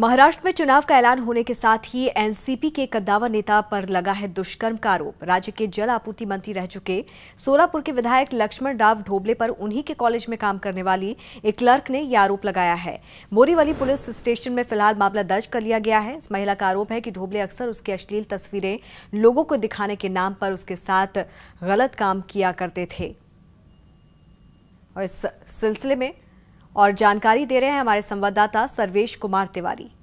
महाराष्ट्र में चुनाव का ऐलान होने के साथ ही एनसीपी के कद्दावर नेता पर लगा है दुष्कर्म का आरोप राज्य के जल आपूर्ति मंत्री रह चुके सोलापुर के विधायक लक्ष्मण राव ढोबले पर उन्हीं के कॉलेज में काम करने वाली एक क्लर्क ने यह आरोप लगाया है मोरीवली पुलिस स्टेशन में फिलहाल मामला दर्ज कर लिया गया है इस महिला का आरोप है कि ढोबले अक्सर उसकी अश्लील तस्वीरें लोगों को दिखाने के नाम पर उसके साथ गलत काम किया करते थे और इस सिलसिले में और जानकारी दे रहे हैं हमारे संवाददाता सर्वेश कुमार तिवारी